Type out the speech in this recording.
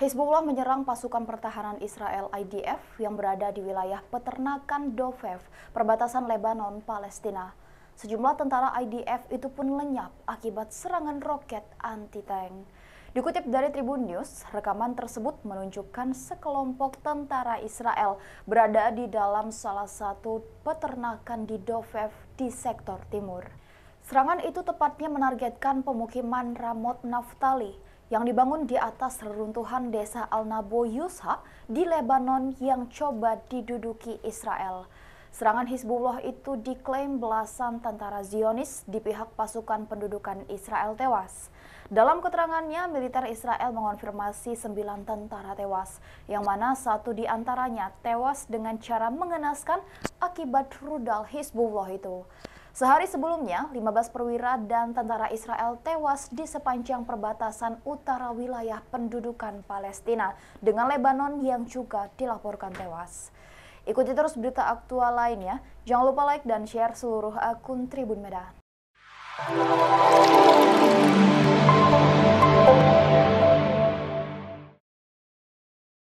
Hizbullah menyerang pasukan pertahanan Israel IDF yang berada di wilayah peternakan Dovev, perbatasan Lebanon, Palestina. Sejumlah tentara IDF itu pun lenyap akibat serangan roket anti-tank. Dikutip dari Tribun News, rekaman tersebut menunjukkan sekelompok tentara Israel berada di dalam salah satu peternakan di Dovev di sektor timur. Serangan itu tepatnya menargetkan pemukiman Ramot Naftali, yang dibangun di atas reruntuhan desa Al-Nabo Yusha di Lebanon yang coba diduduki Israel. Serangan Hizbullah itu diklaim belasan tentara Zionis di pihak pasukan pendudukan Israel tewas. Dalam keterangannya, militer Israel mengonfirmasi sembilan tentara tewas, yang mana satu di antaranya tewas dengan cara mengenaskan akibat rudal Hizbullah itu. Sehari sebelumnya, 15 perwira dan tentara Israel tewas di sepanjang perbatasan utara wilayah pendudukan Palestina dengan Lebanon yang juga dilaporkan tewas. Ikuti terus berita aktual lainnya. Jangan lupa like dan share seluruh akun Tribun Medan.